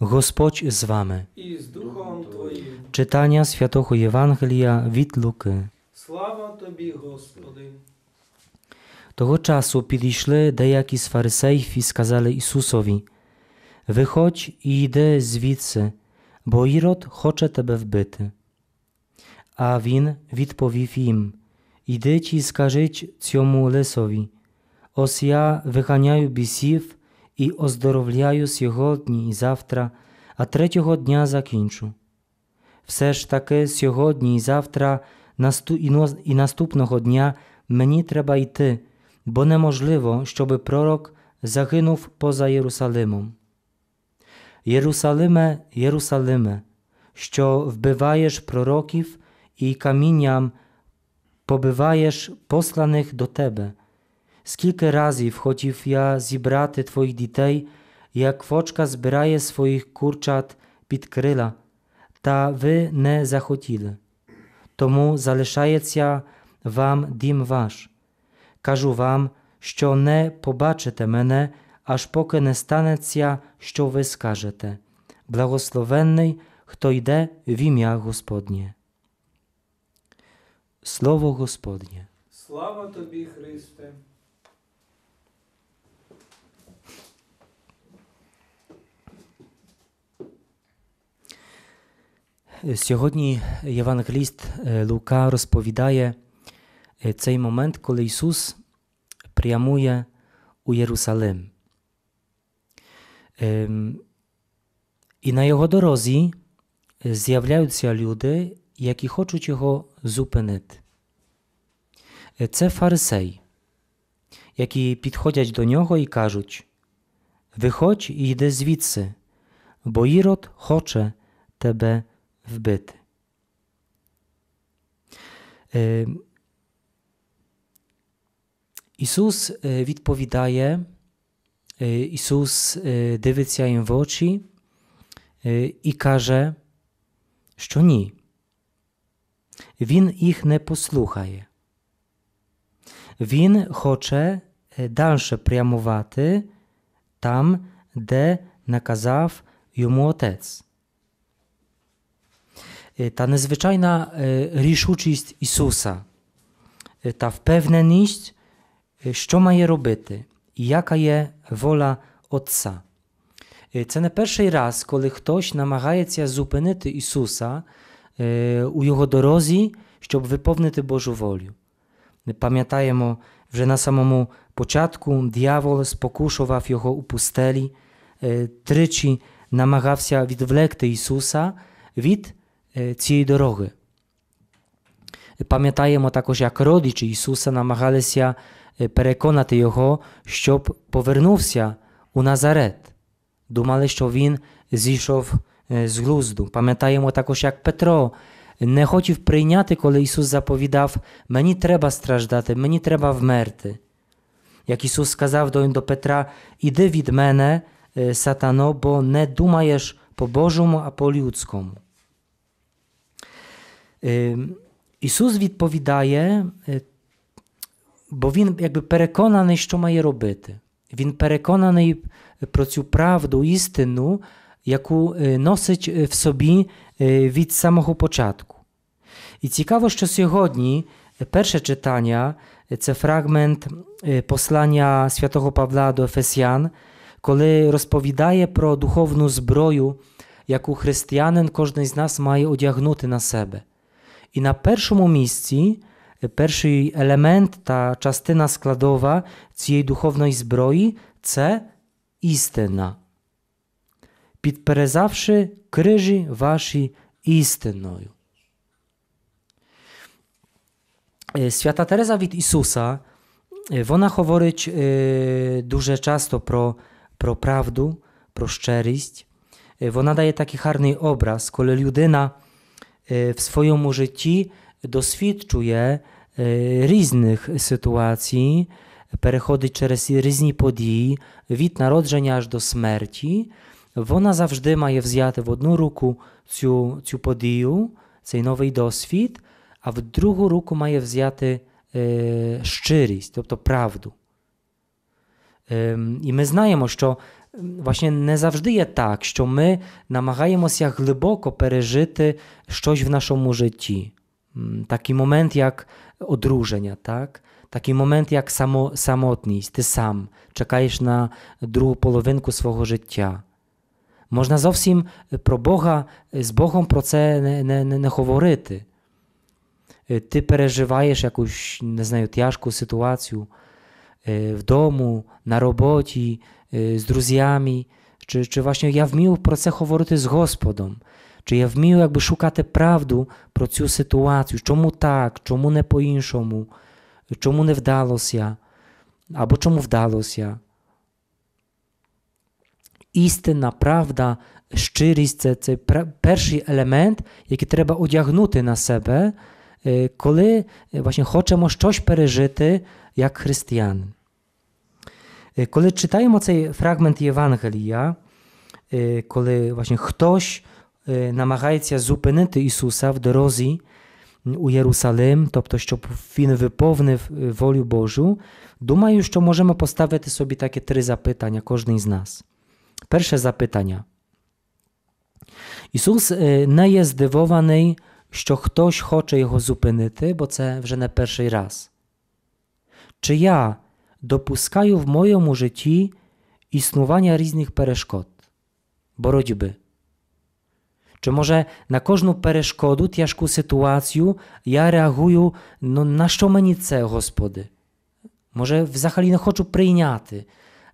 Господь з вами. І з Духом Твоїм. Читання Святого Євангелія від Луки. Слава Тобі, Господи. Того czasu підійшли деякі з фарисеїв і сказали Ісусові, Виходь і йди звідси, бо Ірод хоче тебе вбити. А він відповів їм, Ідіть і скажіть цьому лисові, ось я виганяю бісів, і оздоровляю сьогодні і завтра, а третього дня закінчу. Все ж таки сьогодні і завтра і наступного дня мені треба йти, бо неможливо, щоб пророк загинув поза Єрусалимом. Єрусалиме, Єрусалиме, що вбиваєш пророків і камінням побиваєш посланих до тебе. Скільки разів хотів я зібрати твоїх дітей, як вочка збирає своїх курчат під крила, та ви не захотіли. Тому залишається вам дім ваш. Кажу вам, що не побачите мене, аж поки не станеться, що ви скажете. Благословенний, хто йде в ім'я Господнє. Слово Господнє. Слава тобі, Христе! Сьогодні Євангеліст е, Лука розповідає е, цей момент, коли Ісус прямує у Єрусалим. Ем, і на його дорозі е, з'являються люди, які хочуть його зупинити. Це фарисей, які підходять до нього і кажуть: Виходь і йди звідси, бо Ірод хоче тебе wbyty. Е, Ісус е, відповідає, е, Ісус дивиться їм в очі і каже, що ні. Він їх не послухає. Він хоче далі прямувати там, де наказав йому отець. Y, ta niezwyczajna y, ryszuczyść Jezusa, y, ta w pewność, co ma je robić i jaka je wola Ojca. To nie pierwszy raz, kiedy ktoś namaga się zatrzymać Jezusa u Jego drodze, żeby Bożu Bożą wolę. Pamiętajmy, że na samym początku diabeł spokuszował Jego u pusteli, trzy namagał się odwlekać Jezusa od Е, цієї дороги. Пам'ятаємо також, як родичі Ісуса намагалися е, переконати Його, щоб повернувся у Назарет. Думали, що Він зійшов е, з глузду. Пам'ятаємо також, як Петро не хотів прийняти, коли Ісус заповідав: Мені треба страждати, мені треба вмерти. Як Ісус сказав до, до Петра: Іди від мене, сатано, бо не думаєш по Божому, а по людському. Ісус відповідає, е, бо Він якби переконаний, що має робити. Він переконаний про цю правду, істину, яку е, носить е, в собі від самого початку. І цікаво, що сьогодні перше читання це фрагмент послання святого Павла до Ефесян, коли розповідає про духовну зброю, яку християнин кожен з нас має одягнути на себе. i na першому місці перший елемент та частина складова цієї духовної зброї це істина. Підперезавши крижі ваші істиною. Свята Терesa від Ісуса, вона говорить дуже часто про, про правду, про щирість. Вона дає такий гарний образ, коли людина – Y, w swoim życiu doświadczuje y, różnych sytuacji, przechodzi przez różne podii, od narodzenia aż do śmierci, ona zawsze ma je wziąć w jedną rękę tę podiu, tej nowej doświad, a w drugą rękę ma je wziąć y, e, to prawdę. I my znamy, że Właśnie не завжди є так, що ми намагаємося глибоко пережити щось в нашому житті. Такий момент, як одруження, так? такий момент, як само, самотність. Ти сам чекаєш на другу половинку свого життя. Можна зовсім про Бога з Богом про це не, не, не говорити. Ти переживаєш якусь не знаю, тяжку ситуацію. E, w domu, na robocie, z druzjami, czy, czy właśnie ja w miu proce z gospodą, czy ja w miu jakby szukam te prawdu pro sytuacji, czemu tak, czemu nie po inszomu, czemu nie wdalo się, albo czemu wdalo się. Istna prawda, szczyrość, to pierwszy element, jaki trzeba odziagnąć na siebie, коли właśnie хочемо щось пережити як християни. Коли читаємо цей фрагмент Євангелія, коли właśnie хтось намагається зупинити Ісуса в дорозі у Єрусалим, тобто, щоб Він виповнив волю Божу, думаю, що можемо поставити собі таке три запитання кожний з нас. Перше запитання. Ісус не є здивований що хтось хоче його зупинити, бо це вже не перший раз. Чи я допускаю в моєму житті існування різних перешкод, боротьби? Czy może na każdą перешкоду, тяжку sytuację, ja reaguję, no na що мені це, Господи? Може, взагалі не хочу прийняти,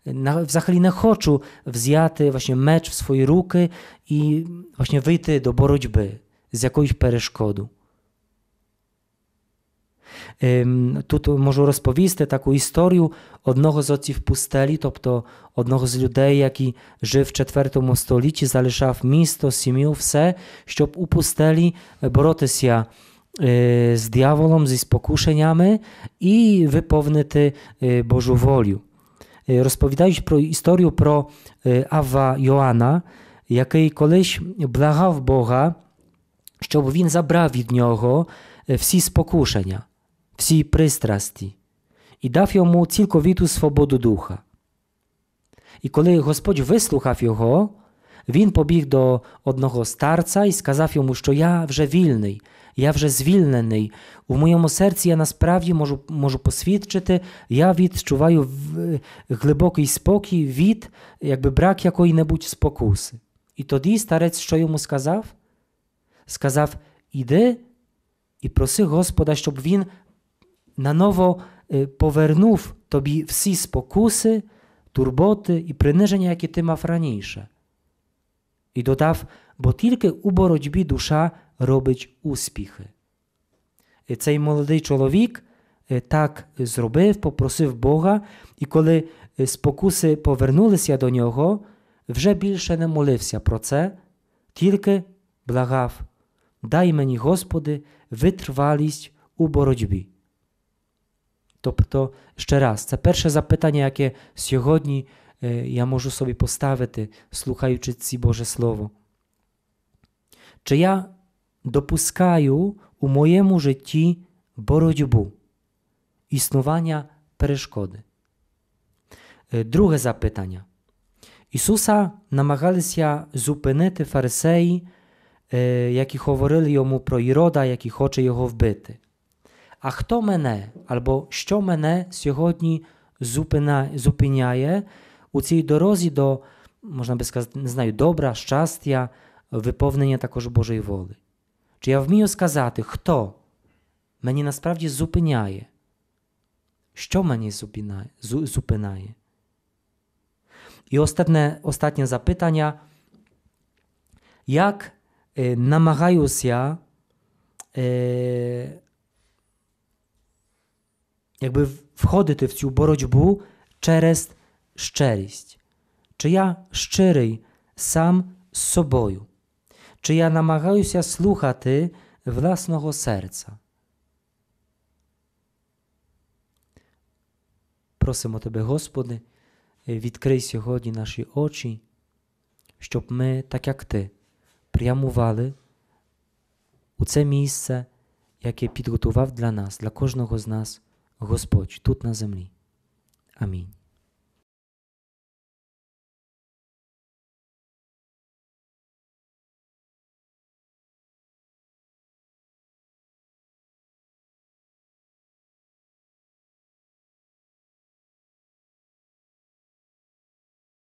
на, взагалі не хочу взяти właśnie mecz w swoje руки i właśnie wyjść do боротьби z jakąś перешкоду. Тут можу розповісти таку історію одного з отців пустелі, тобто одного з людей, який жив в 4 столітті, залишав місто, сім'ю, все, щоб у пустелі боротися з дьяволом, зі спокушеннями і виповнити Божу волю. Розповідають про історію про Ава Йоанна, який колись благав Бога. щоб він забрав від нього е, всі спокушення, всі пристрасті і дав йому цілковиту свободу духа. І коли Господь вислухав його, він побіг до одного старця і сказав йому, що я вже вільний, я вже звільнений. У моєму серці я насправді можу можу посвідчити, я відчуваю е, глибокий спокій від якби брак якої-небудь спокуси. І тоді старець що йому сказав? сказав: Іди і проси Господа, щоб Він наново е, повернув тобі всі спокуси, турботи і приниження, які ти мав раніше. І додав, бо тільки у боротьбі душа робить успіхи. Цей молодий чоловік е, так зробив, попросив Бога, і коли е, спокуси повернулися до нього, вже більше не молився про це, тільки благав daj mi, Gospody, wytrwalić u borodźbi. To, to jeszcze raz, to pierwsze zapytanie, jakie z сьогодні e, ja mogę sobie postawić, słuchając ci Boże Słowo. Czy ja dopuszczam u mojemu życiu borodźbu, istnowania przeszkody? E, drugie zapytanie. Ісуса намагалися зупинити фарисеї, які говорили йому про Ірода, який хоче його вбити. А хто мене або що мене сьогодні зупина, зупиняє у цій дорозі до, можна би сказати, не знаю, добра, щастя, виповнення також Божої воли? Чи я вмію сказати, хто мені насправді зупиняє? Що мені зупинає? зупинає? І ostatnie, ostatnie zapytania. Jak Е, намагаюся е, якби входити в цю боротьбу через щирість. Чи я щирий сам з собою? Чи я намагаюся слухати власного серця? Просимо Тебе, Господи, відкрий сьогодні наші очі, щоб ми, так як Ти, прямували у це місце, яке підготував для нас, для кожного з нас Господь тут на землі. Амінь.